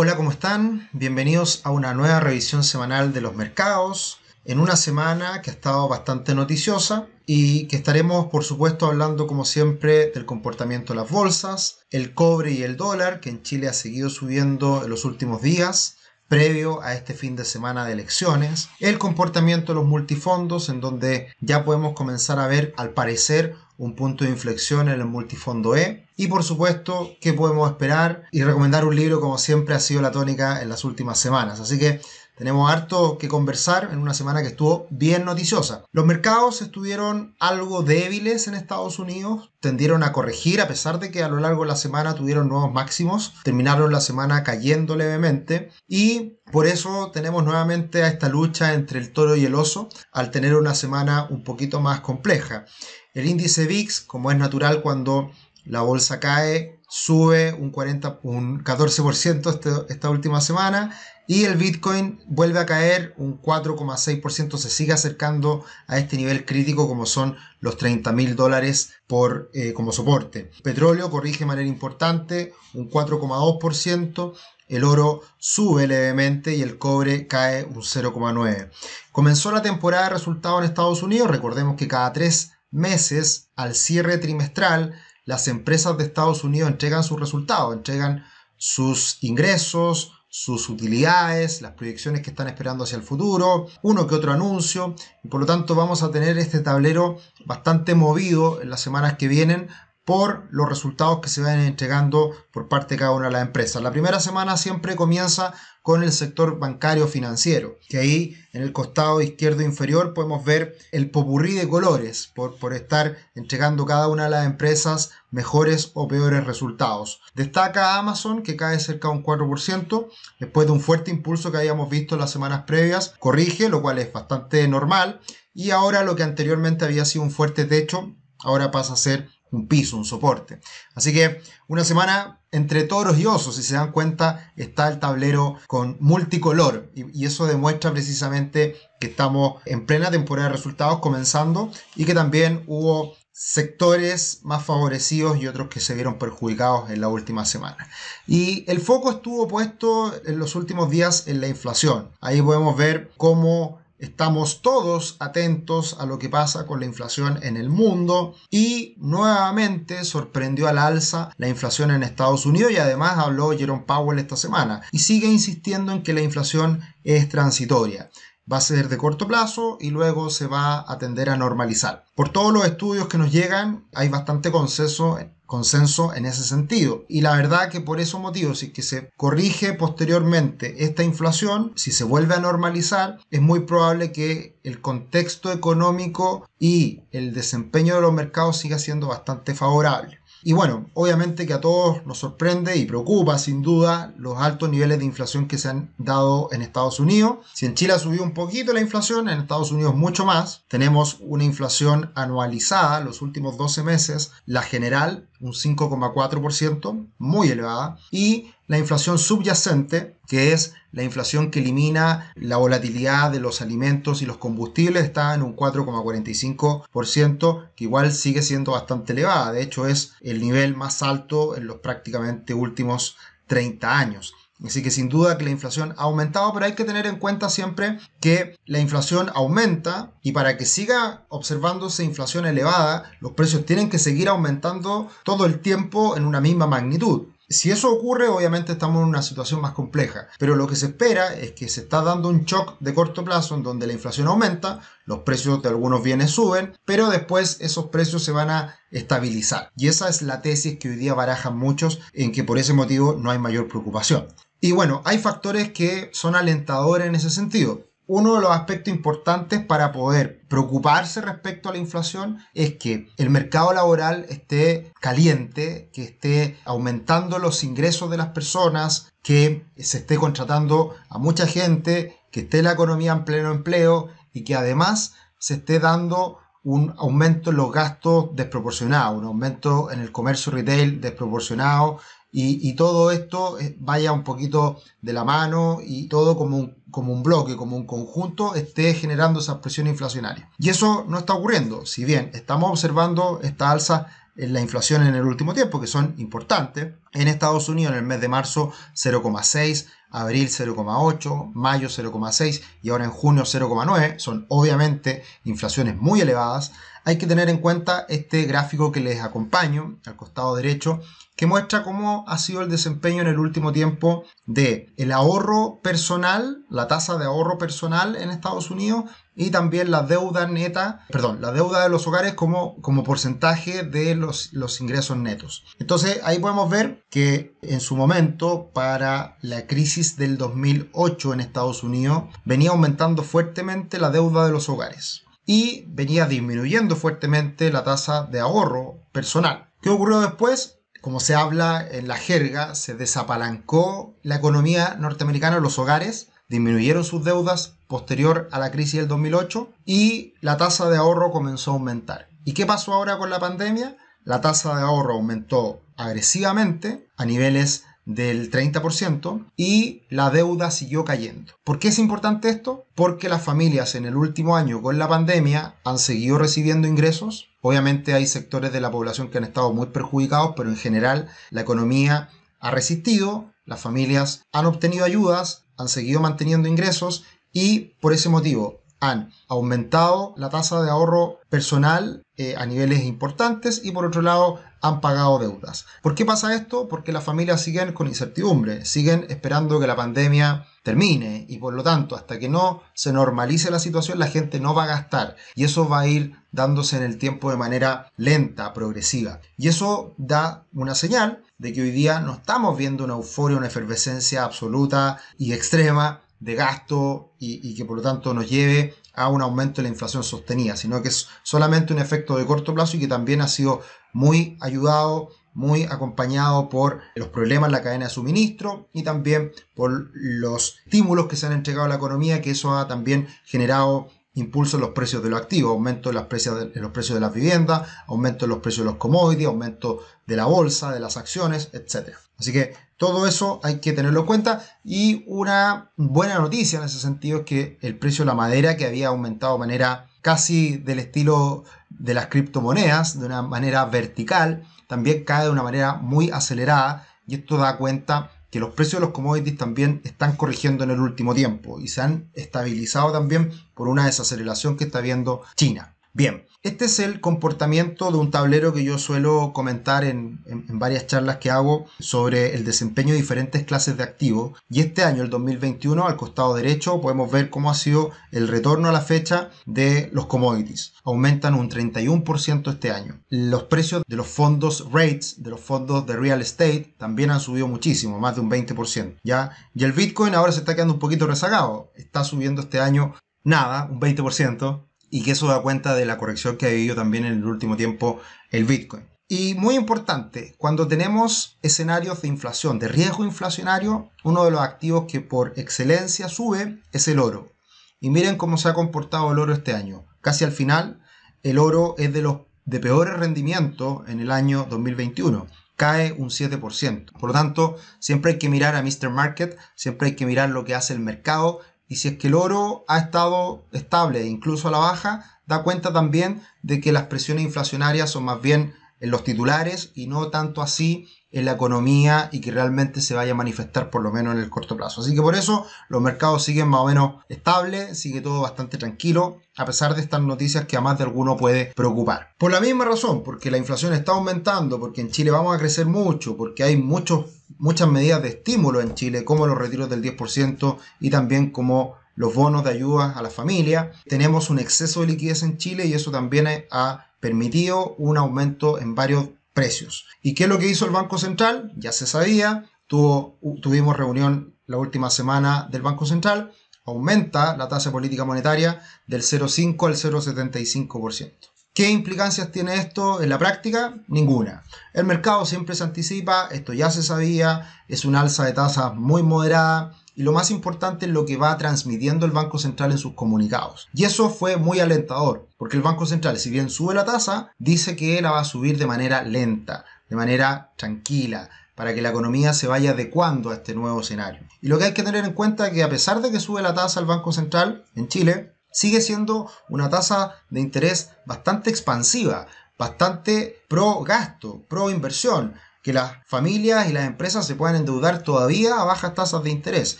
Hola, ¿cómo están? Bienvenidos a una nueva revisión semanal de los mercados, en una semana que ha estado bastante noticiosa y que estaremos, por supuesto, hablando como siempre del comportamiento de las bolsas, el cobre y el dólar, que en Chile ha seguido subiendo en los últimos días, previo a este fin de semana de elecciones, el comportamiento de los multifondos, en donde ya podemos comenzar a ver, al parecer, un punto de inflexión en el multifondo E. Y por supuesto, ¿qué podemos esperar? Y recomendar un libro como siempre ha sido la tónica en las últimas semanas. Así que tenemos harto que conversar en una semana que estuvo bien noticiosa. Los mercados estuvieron algo débiles en Estados Unidos, tendieron a corregir a pesar de que a lo largo de la semana tuvieron nuevos máximos, terminaron la semana cayendo levemente y por eso tenemos nuevamente a esta lucha entre el toro y el oso al tener una semana un poquito más compleja. El índice VIX, como es natural cuando la bolsa cae, sube un, 40, 14% este, esta última semana y el Bitcoin vuelve a caer un 4,6%, se sigue acercando a este nivel crítico como son los 30 mil dólares por, eh, como soporte. Petróleo corrige de manera importante, un 4,2%. El oro sube levemente y el cobre cae un 0,9. Comenzó la temporada de resultados en Estados Unidos. Recordemos que cada tres meses, al cierre trimestral, las empresas de Estados Unidos entregan sus resultados, entregan sus ingresos, sus utilidades, las proyecciones que están esperando hacia el futuro, uno que otro anuncio, y por lo tanto vamos a tener este tablero bastante movido en las semanas que vienen por los resultados que se van entregando por parte de cada una de las empresas. La primera semana siempre comienza con el sector bancario financiero, que ahí en el costado izquierdo inferior podemos ver el popurrí de colores por, por estar entregando cada una de las empresas mejores o peores resultados. Destaca Amazon que cae cerca de un 4% después de un fuerte impulso que habíamos visto en las semanas previas, corrige, lo cual es bastante normal, y ahora lo que anteriormente había sido un fuerte techo, ahora pasa a ser un piso, un soporte. Así que una semana entre toros y osos, si se dan cuenta, está el tablero con multicolor y, eso demuestra precisamente que estamos en plena temporada de resultados comenzando y que también hubo sectores más favorecidos y otros que se vieron perjudicados en la última semana. Y el foco estuvo puesto en los últimos días en la inflación. Ahí podemos ver cómo Estamos todos atentos a lo que pasa con la inflación en el mundo y nuevamente sorprendió al alza la inflación en Estados Unidos y además habló Jerome Powell esta semana y sigue insistiendo en que la inflación es transitoria va a ser de corto plazo y luego se va a tender a normalizar. Por todos los estudios que nos llegan, hay bastante consenso consenso en ese sentido. Y la verdad que por esos motivos, si que se corrige posteriormente esta inflación, si se vuelve a normalizar, es muy probable que el contexto económico y el desempeño de los mercados siga siendo bastante favorable. Y bueno, obviamente que a todos nos sorprende y preocupa sin duda los altos niveles de inflación que se han dado en Estados Unidos. Si en Chile ha subido un poquito la inflación, en Estados Unidos mucho más. Tenemos una inflación anualizada los últimos 12 meses, la general un 5,4%, muy elevada, y la inflación subyacente que es la inflación que elimina la volatilidad de los alimentos y los combustibles, está en un 4,45%, que igual sigue siendo bastante elevada. De hecho, es el nivel más alto en los prácticamente últimos 30 años. Así que sin duda que la inflación ha aumentado, pero hay que tener en cuenta siempre que la inflación aumenta y para que siga observándose inflación elevada, los precios tienen que seguir aumentando todo el tiempo en una misma magnitud. Si eso ocurre, obviamente estamos en una situación más compleja, pero lo que se espera es que se está dando un shock de corto plazo en donde la inflación aumenta, los precios de algunos bienes suben, pero después esos precios se van a estabilizar. Y esa es la tesis que hoy día barajan muchos, en que por ese motivo no hay mayor preocupación. Y bueno, hay factores que son alentadores en ese sentido uno de los aspectos importantes para poder preocuparse respecto a la inflación es que el mercado laboral esté caliente, que esté aumentando los ingresos de las personas, que se esté contratando a mucha gente, que esté la economía en pleno empleo y que además se esté dando un aumento en los gastos desproporcionado, un aumento en el comercio retail desproporcionado, y, todo esto eh, vaya un poquito de la mano y todo como un, como un bloque, como un conjunto, esté generando esa presión inflacionaria. Y eso no está ocurriendo, si bien estamos observando esta alza en la inflación en el último tiempo, que son importantes. En Estados Unidos en el mes de marzo 0,6, abril 0,8, mayo 0,6 y ahora en junio 0,9. Son obviamente inflaciones muy elevadas hay que tener en cuenta este gráfico que les acompaño al costado derecho, que muestra cómo ha sido el desempeño en el último tiempo de el ahorro personal, la tasa de ahorro personal en Estados Unidos y también la deuda neta, perdón, la deuda de los hogares como, como porcentaje de los, los ingresos netos. Entonces ahí podemos ver que en su momento para la crisis del 2008 en Estados Unidos venía aumentando fuertemente la deuda de los hogares y venía disminuyendo fuertemente la tasa de ahorro personal. ¿Qué ocurrió después? Como se habla en la jerga, se desapalancó la economía norteamericana, los hogares disminuyeron sus deudas posterior a la crisis del 2008 y la tasa de ahorro comenzó a aumentar. ¿Y qué pasó ahora con la pandemia? La tasa de ahorro aumentó agresivamente a niveles del 30% y la deuda siguió cayendo. ¿Por qué es importante esto? Porque las familias en el último año con la pandemia han seguido recibiendo ingresos. Obviamente hay sectores de la población que han estado muy perjudicados, pero en general la economía ha resistido, las familias han obtenido ayudas, han seguido manteniendo ingresos y por ese motivo han aumentado la tasa de ahorro personal eh, a niveles importantes y por otro lado han pagado deudas. ¿Por qué pasa esto? Porque las familias siguen con incertidumbre, siguen esperando que la pandemia termine y por lo tanto hasta que no se normalice la situación la gente no va a gastar y eso va a ir dándose en el tiempo de manera lenta, progresiva. Y eso da una señal de que hoy día no estamos viendo una euforia, una efervescencia absoluta y extrema de gasto y, que por lo tanto nos lleve a un aumento de la inflación sostenida, sino que es solamente un efecto de corto plazo y que también ha sido muy ayudado, muy acompañado por los problemas en la cadena de suministro y también por los estímulos que se han entregado a la economía, que eso ha también generado impulso en los precios de los activos, aumento en, los precios de las viviendas, aumento en los precios de los commodities, aumento de la bolsa, de las acciones, etc. Así que todo eso hay que tenerlo en cuenta y una buena noticia en ese sentido es que el precio de la madera que había aumentado de manera casi del estilo de las criptomonedas, de una manera vertical, también cae de una manera muy acelerada y esto da cuenta que los precios de los commodities también están corrigiendo en el último tiempo y se han estabilizado también por una desaceleración que está viendo China. Bien, este es el comportamiento de un tablero que yo suelo comentar en, varias charlas que hago sobre el desempeño de diferentes clases de activos. Y este año, el 2021, al costado derecho podemos ver cómo ha sido el retorno a la fecha de los commodities. Aumentan un 31% este año. Los precios de los fondos rates, de los fondos de real estate, también han subido muchísimo, más de un 20%. ¿ya? Y el Bitcoin ahora se está quedando un poquito rezagado. Está subiendo este año nada, un 20% y que eso da cuenta de la corrección que ha vivido también en el último tiempo el Bitcoin. Y muy importante, cuando tenemos escenarios de inflación, de riesgo inflacionario, uno de los activos que por excelencia sube es el oro. Y miren cómo se ha comportado el oro este año. Casi al final, el oro es de los de peores rendimientos en el año 2021 cae un 7%. Por lo tanto, siempre hay que mirar a Mr. Market, siempre hay que mirar lo que hace el mercado y si es que el oro ha estado estable, incluso a la baja, da cuenta también de que las presiones inflacionarias son más bien en los titulares y no tanto así en la economía y que realmente se vaya a manifestar por lo menos en el corto plazo. Así que por eso los mercados siguen más o menos estables, sigue todo bastante tranquilo, a pesar de estas noticias que a más de alguno puede preocupar. Por la misma razón, porque la inflación está aumentando, porque en Chile vamos a crecer mucho, porque hay muchos, muchas medidas de estímulo en Chile, como los retiros del 10% y también como los bonos de ayuda a la familia. Tenemos un exceso de liquidez en Chile y eso también ha permitido un aumento en varios precios. ¿Y qué es lo que hizo el Banco Central? Ya se sabía, tuvo, tuvimos reunión la última semana del Banco Central, aumenta la tasa política monetaria del 0,5 al 0,75%. ¿Qué implicancias tiene esto en la práctica? Ninguna. El mercado siempre se anticipa, esto ya se sabía, es un alza de tasas muy moderada, y lo más importante es lo que va transmitiendo el Banco Central en sus comunicados. Y eso fue muy alentador, porque el Banco Central, si bien sube la tasa, dice que la va a subir de manera lenta, de manera tranquila, para que la economía se vaya adecuando a este nuevo escenario. Y lo que hay que tener en cuenta es que a pesar de que sube la tasa el Banco Central en Chile, sigue siendo una tasa de interés bastante expansiva, bastante pro gasto, pro inversión, que las familias y las empresas se pueden endeudar todavía a bajas tasas de interés.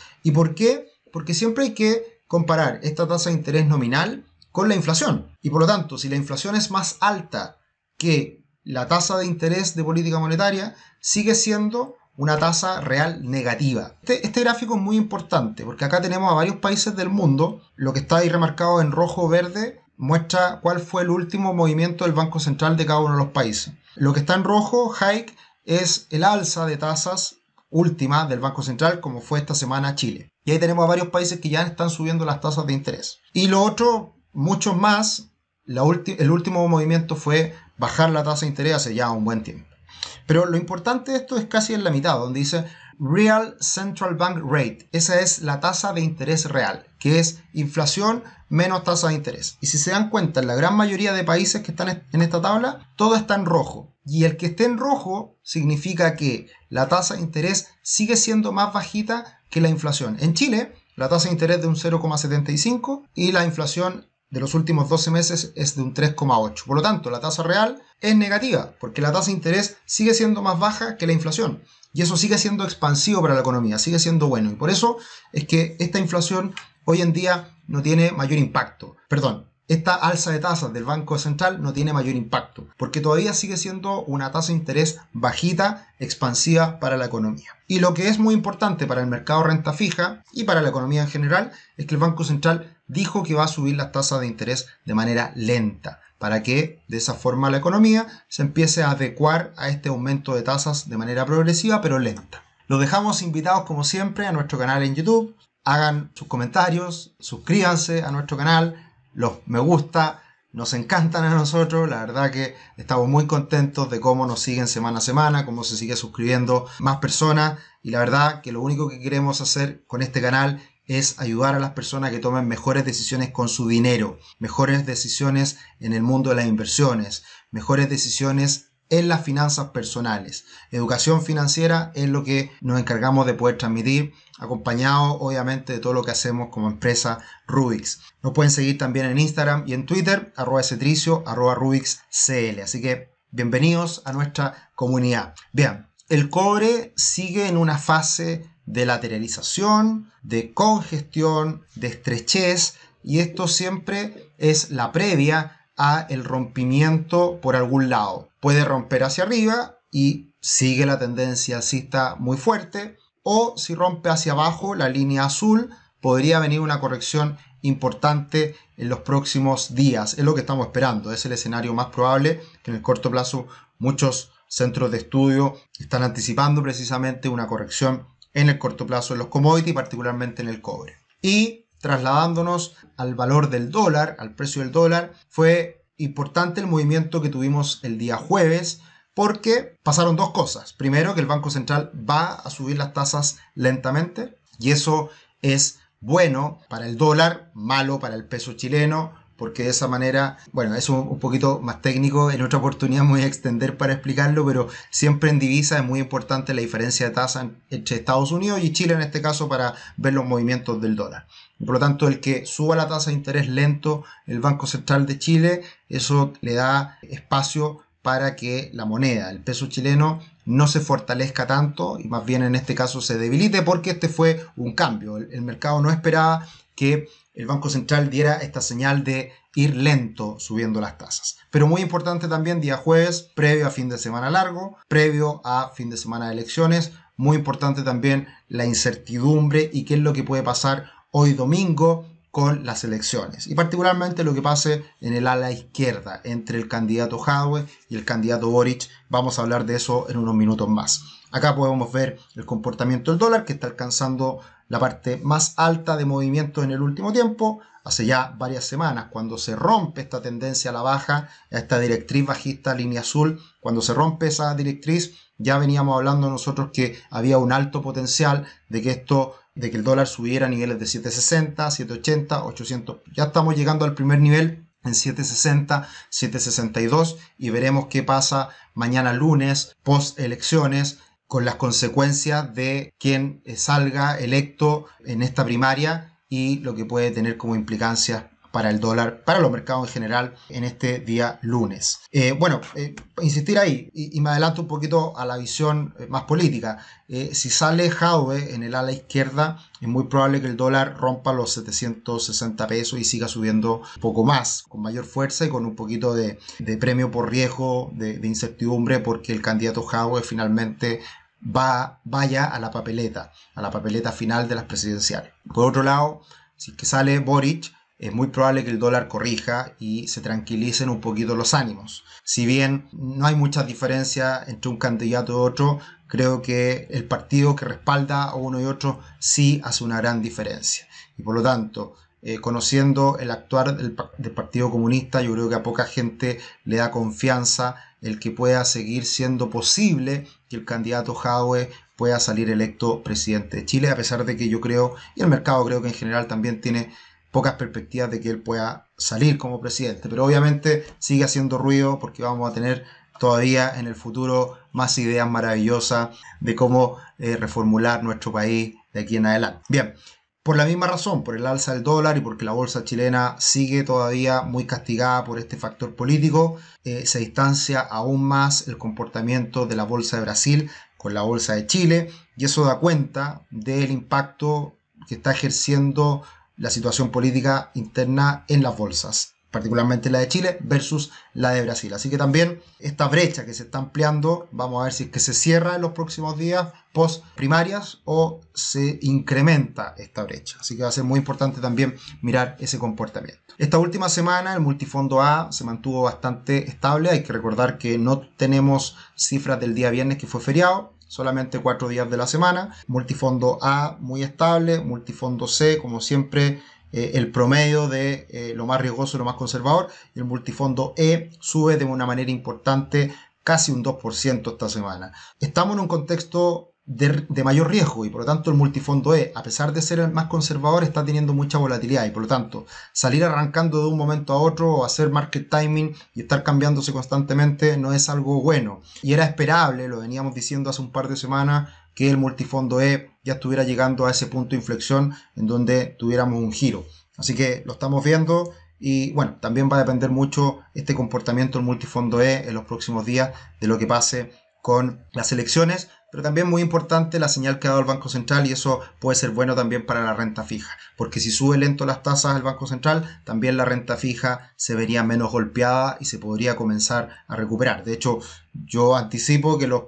¿Y por qué? Porque siempre hay que comparar esta tasa de interés nominal con la inflación. Y por lo tanto, si la inflación es más alta que la tasa de interés de política monetaria, sigue siendo una tasa real negativa. Este, este, gráfico es muy importante porque acá tenemos a varios países del mundo. Lo que está ahí remarcado en rojo verde muestra cuál fue el último movimiento del Banco Central de cada uno de los países. Lo que está en rojo, hike, es el alza de tasas última del Banco Central, como fue esta semana Chile. Y ahí tenemos a varios países que ya están subiendo las tasas de interés. Y lo otro, mucho más, el último movimiento fue bajar la tasa de interés hace ya un buen tiempo. Pero lo importante de esto es casi en la mitad, donde dice Real Central Bank Rate. Esa es la tasa de interés real, que es inflación menos tasa de interés. Y si se dan cuenta, en la gran mayoría de países que están en esta tabla, todo está en rojo y el que esté en rojo significa que la tasa de interés sigue siendo más bajita que la inflación. En Chile, la tasa de interés de un 0,75 y la inflación de los últimos 12 meses es de un 3,8. Por lo tanto, la tasa real es negativa porque la tasa de interés sigue siendo más baja que la inflación. Y eso sigue siendo expansivo para la economía, sigue siendo bueno. Y por eso es que esta inflación hoy en día no tiene mayor impacto. Perdón, esta alza de tasas del Banco Central no tiene mayor impacto, porque todavía sigue siendo una tasa de interés bajita, expansiva para la economía. Y lo que es muy importante para el mercado renta fija y para la economía en general es que el Banco Central dijo que va a subir las tasas de interés de manera lenta, para que de esa forma la economía se empiece a adecuar a este aumento de tasas de manera progresiva pero lenta. Los dejamos invitados como siempre a nuestro canal en YouTube. Hagan sus comentarios, suscríbanse a nuestro canal, los me gusta, nos encantan a nosotros, la verdad que estamos muy contentos de cómo nos siguen semana a semana, cómo se sigue suscribiendo más personas y la verdad que lo único que queremos hacer con este canal es ayudar a las personas que tomen mejores decisiones con su dinero, mejores decisiones en el mundo de las inversiones, mejores decisiones en las finanzas personales. Educación financiera es lo que nos encargamos de poder transmitir, acompañado obviamente de todo lo que hacemos como empresa Rubix. Nos pueden seguir también en Instagram y en Twitter, arroba cetricio, arroba RubixCL. Así que bienvenidos a nuestra comunidad. Bien, el cobre sigue en una fase de lateralización, de congestión, de estrechez, y esto siempre es la previa a el rompimiento por algún lado. Puede romper hacia arriba y sigue la tendencia está muy fuerte, o si rompe hacia abajo la línea azul, podría venir una corrección importante en los próximos días. Es lo que estamos esperando, es el escenario más probable que en el corto plazo muchos centros de estudio están anticipando precisamente una corrección en el corto plazo en los commodities, particularmente en el cobre. Y trasladándonos al valor del dólar, al precio del dólar, fue importante el movimiento que tuvimos el día jueves porque pasaron dos cosas. Primero, que el Banco Central va a subir las tasas lentamente y eso es bueno para el dólar, malo para el peso chileno, porque de esa manera, bueno, es un poquito más técnico, en otra oportunidad me voy a extender para explicarlo, pero siempre en divisa es muy importante la diferencia de tasa entre Estados Unidos y Chile en este caso para ver los movimientos del dólar. Por lo tanto, el que suba la tasa de interés lento el Banco Central de Chile, eso le da espacio para que la moneda, el peso chileno, no se fortalezca tanto y más bien en este caso se debilite porque este fue un cambio. El, mercado no esperaba que el Banco Central diera esta señal de ir lento subiendo las tasas. Pero muy importante también día jueves, previo a fin de semana largo, previo a fin de semana de elecciones, muy importante también la incertidumbre y qué es lo que puede pasar hoy domingo con las elecciones y particularmente lo que pase en el ala izquierda entre el candidato Jadwe y el candidato Boric. Vamos a hablar de eso en unos minutos más. Acá podemos ver el comportamiento del dólar que está alcanzando la parte más alta de movimiento en el último tiempo, hace ya varias semanas, cuando se rompe esta tendencia a la baja, a esta directriz bajista, línea azul, cuando se rompe esa directriz, ya veníamos hablando nosotros que había un alto potencial de que esto de que el dólar subiera a niveles de 760, 780, 800. Ya estamos llegando al primer nivel en 760, 762 y veremos qué pasa mañana lunes, post elecciones, con las consecuencias de quien eh, salga electo en esta primaria y lo que puede tener como implicancias para el dólar, para los mercados en general en este día lunes. Eh, bueno, eh, insistir ahí y, me adelanto un poquito a la visión eh, más política. si sale Jaude en el ala izquierda, es muy probable que el dólar rompa los 760 pesos y siga subiendo poco más, con mayor fuerza y con un poquito de, premio por riesgo, de, incertidumbre, porque el candidato Jaude finalmente va, vaya a la papeleta, a la papeleta final de las presidenciales. Por otro lado, si que sale Boric, es muy probable que el dólar corrija y se tranquilicen un poquito los ánimos. Si bien no hay muchas diferencias entre un candidato y otro, creo que el partido que respalda a uno y otro sí hace una gran diferencia. Y por lo tanto, eh, conociendo el actuar del, Partido Comunista, yo creo que a poca gente le da confianza el que pueda seguir siendo posible que el candidato Jaue pueda salir electo presidente de Chile, a pesar de que yo creo, y el mercado creo que en general también tiene pocas perspectivas de que él pueda salir como presidente. Pero obviamente sigue haciendo ruido porque vamos a tener todavía en el futuro más ideas maravillosas de cómo eh, reformular nuestro país de aquí en adelante. Bien, por la misma razón, por el alza del dólar y porque la bolsa chilena sigue todavía muy castigada por este factor político, eh, se distancia aún más el comportamiento de la bolsa de Brasil con la bolsa de Chile y eso da cuenta del impacto que está ejerciendo la situación política interna en las bolsas, particularmente la de Chile versus la de Brasil. Así que también esta brecha que se está ampliando, vamos a ver si es que se cierra en los próximos días post primarias o se incrementa esta brecha. Así que va a ser muy importante también mirar ese comportamiento. Esta última semana el multifondo A se mantuvo bastante estable. Hay que recordar que no tenemos cifras del día viernes que fue feriado, solamente cuatro días de la semana. Multifondo A muy estable, multifondo C como siempre eh, el promedio de eh, lo más riesgoso y lo más conservador. Y el multifondo E sube de una manera importante, casi un 2% esta semana. Estamos en un contexto de, mayor riesgo y por lo tanto el multifondo E, a pesar de ser el más conservador, está teniendo mucha volatilidad y por lo tanto salir arrancando de un momento a otro o hacer market timing y estar cambiándose constantemente no es algo bueno. Y era esperable, lo veníamos diciendo hace un par de semanas, que el multifondo E ya estuviera llegando a ese punto de inflexión en donde tuviéramos un giro. Así que lo estamos viendo y bueno, también va a depender mucho este comportamiento del multifondo E en los próximos días de lo que pase con las elecciones pero también muy importante la señal que ha dado el Banco Central y eso puede ser bueno también para la renta fija, porque si sube lento las tasas el Banco Central, también la renta fija se vería menos golpeada y se podría comenzar a recuperar. De hecho, yo anticipo que los,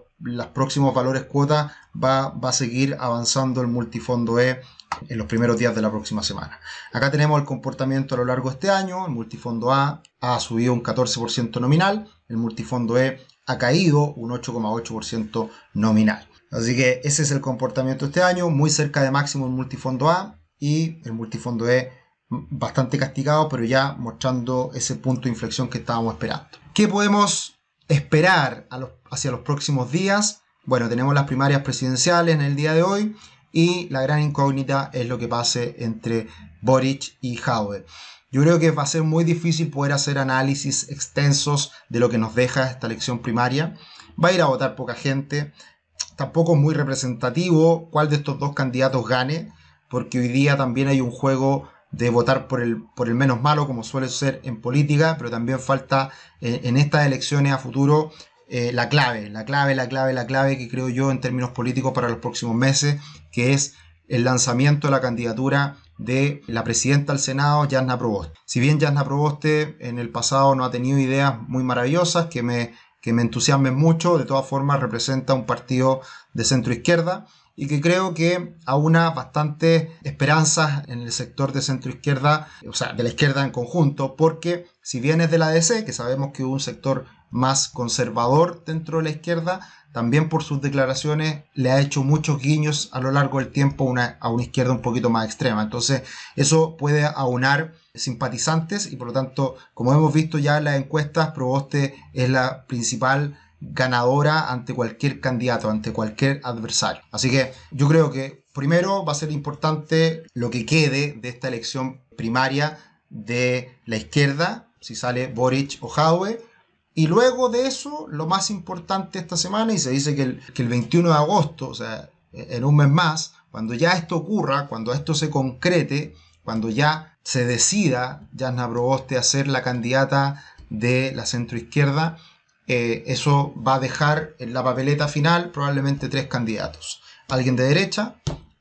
próximos valores cuota va, va a seguir avanzando el multifondo E en los primeros días de la próxima semana. Acá tenemos el comportamiento a lo largo de este año, el multifondo A ha subido un 14% nominal, el multifondo E ha caído un 8,8% nominal. Así que ese es el comportamiento este año, muy cerca de máximo el multifondo A y el multifondo E mm, bastante castigado, pero ya mostrando ese punto de inflexión que estábamos esperando. ¿Qué podemos esperar hacia los próximos días? Bueno, tenemos las primarias presidenciales en el día de hoy y la gran incógnita es lo que pase entre Boric y Jaue. Yo creo que va a ser muy difícil poder hacer análisis extensos de lo que nos deja esta elección primaria. Va a ir a votar poca gente. Tampoco es muy representativo cuál de estos dos candidatos gane, porque hoy día también hay un juego de votar por el, por el menos malo, como suele ser en política, pero también falta eh, en estas elecciones a futuro eh, la clave, la clave, la clave, la clave que creo yo en términos políticos para los próximos meses, que es el lanzamiento de la candidatura de la presidenta del Senado, Yasna Proboste. Si bien Yasna Proboste en el pasado no ha tenido ideas muy maravillosas que me, que me entusiasmen mucho, de todas formas representa un partido de centro izquierda y que creo que aúna bastantes esperanzas en el sector de centro izquierda, o sea, de la izquierda en conjunto, porque si bien es de la DC, que sabemos que hubo un sector más conservador dentro de la izquierda, también por sus declaraciones le ha hecho muchos guiños a lo largo del tiempo una, a una izquierda un poquito más extrema. Entonces eso puede aunar simpatizantes y por lo tanto, como hemos visto ya en las encuestas, Proboste es la principal ganadora ante cualquier candidato, ante cualquier adversario. Así que yo creo que primero va a ser importante lo que quede de esta elección primaria de la izquierda, si sale Boric o Howe, y luego de eso, lo más importante esta semana, y se dice que el, 21 de agosto, o sea, e-, en un mes más, cuando ya esto ocurra, cuando esto se concrete, cuando ya se decida Jasna Proboste a ser la candidata de la centroizquierda, eh, eso va a dejar en la papeleta final probablemente tres candidatos. Alguien de derecha,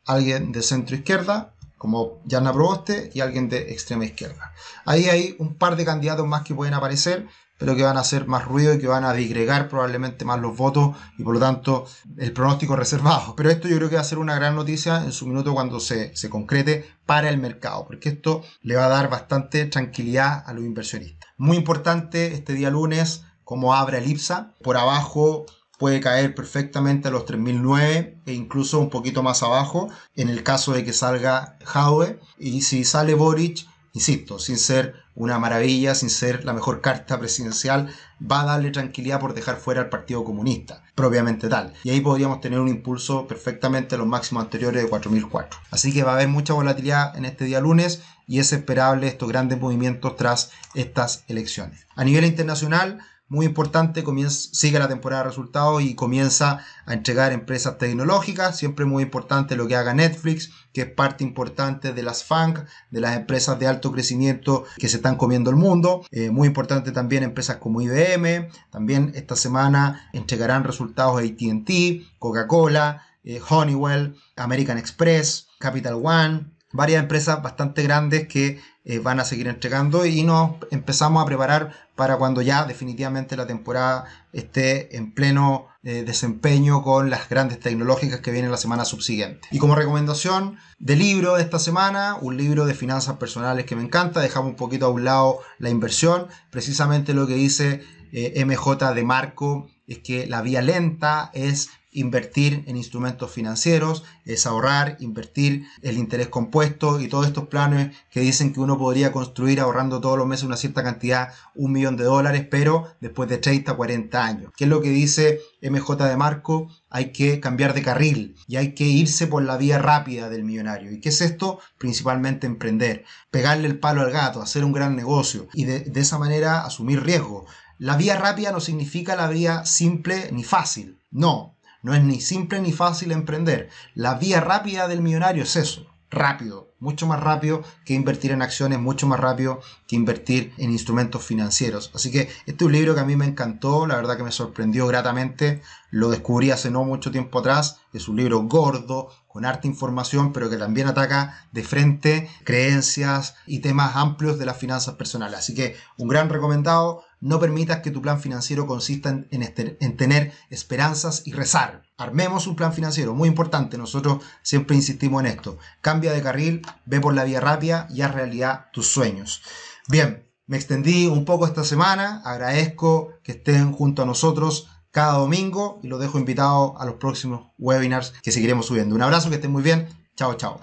alguien de centroizquierda, como Jasna Proboste, y alguien de extrema izquierda. Ahí hay un par de candidatos más que pueden aparecer, pero que van a hacer más ruido y que van a disgregar probablemente más los votos y por lo tanto el pronóstico reservado. Pero esto yo creo que va a ser una gran noticia en su minuto cuando se, concrete para el mercado, porque esto le va a dar bastante tranquilidad a los inversionistas. Muy importante este día lunes, como abre el IPSA, por abajo puede caer perfectamente a los 3.009 e incluso un poquito más abajo en el caso de que salga Jaue y si sale Boric, insisto, sin ser una maravilla sin ser la mejor carta presidencial, va a darle tranquilidad por dejar fuera al Partido Comunista, propiamente tal. Y ahí podríamos tener un impulso perfectamente a los máximos anteriores de 4004. Así que va a haber mucha volatilidad en este día lunes y es esperable estos grandes movimientos tras estas elecciones. A nivel internacional, muy importante, comienza, sigue la temporada de resultados y comienza a entregar empresas tecnológicas. Siempre muy importante lo que haga Netflix, que es parte importante de las fang de las empresas de alto crecimiento que se están comiendo el mundo. Eh, muy importante también empresas como IBM. También esta semana entregarán resultados ATT, Coca-Cola, eh, Honeywell, American Express, Capital One varias empresas bastante grandes que eh, van a seguir entregando y nos empezamos a preparar para cuando ya definitivamente la temporada esté en pleno eh, desempeño con las grandes tecnológicas que vienen la semana subsiguiente. Y como recomendación de libro de esta semana, un libro de finanzas personales que me encanta, dejamos un poquito a un lado la inversión, precisamente lo que dice eh, MJ de Marco es que la vía lenta es Invertir en instrumentos financieros es ahorrar, invertir el interés compuesto y todos estos planes que dicen que uno podría construir ahorrando todos los meses una cierta cantidad, un millón de dólares, pero después de 30, 40 años. ¿Qué es lo que dice MJ de Marco? Hay que cambiar de carril y hay que irse por la vía rápida del millonario. ¿Y qué es esto? Principalmente emprender, pegarle el palo al gato, hacer un gran negocio y de, esa manera asumir riesgo. La vía rápida no significa la vía simple ni fácil. No, no es ni simple ni fácil emprender. La vía rápida del millonario es eso, rápido, mucho más rápido que invertir en acciones, mucho más rápido que invertir en instrumentos financieros. Así que este es un libro que a mí me encantó, la verdad que me sorprendió gratamente, lo descubrí hace no mucho tiempo atrás, es un libro gordo, con harta información, pero que también ataca de frente creencias y temas amplios de las finanzas personales. Así que un gran recomendado, no permitas que tu plan financiero consista este, en, tener esperanzas y rezar. Armemos un plan financiero, muy importante, nosotros siempre insistimos en esto. Cambia de carril, ve por la vía rápida y haz realidad tus sueños. Bien, me extendí un poco esta semana, agradezco que estén junto a nosotros cada domingo y los dejo invitados a los próximos webinars que seguiremos subiendo. Un abrazo, que estén muy bien, chao, chao.